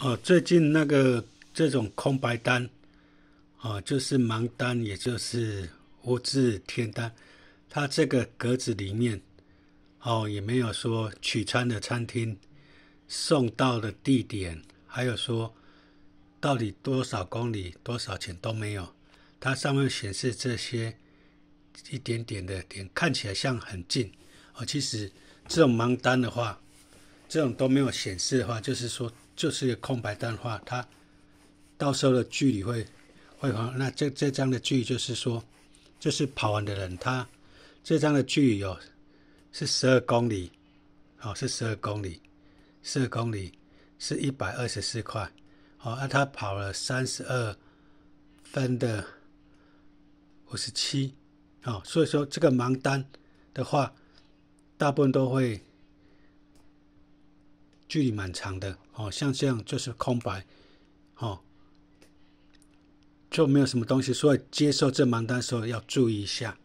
哦，最近那个这种空白单，哦，就是盲单，也就是无字天单，它这个格子里面，哦，也没有说取餐的餐厅、送到的地点，还有说到底多少公里、多少钱都没有。它上面显示这些一点点的点，看起来像很近，哦，其实这种盲单的话，这种都没有显示的话，就是说。就是空白单的话，他到时候的距离会会很。那这这张的距离就是说，就是跑完的人，他这张的距离有是十二公里，好是十二公里，十二公里是一百二十四块，好那他跑了三十二分的五十七，好所以说这个盲单的话，大部分都会。距离蛮长的，哦，像这样就是空白，哦，就没有什么东西，所以接受这盲单的时候要注意一下。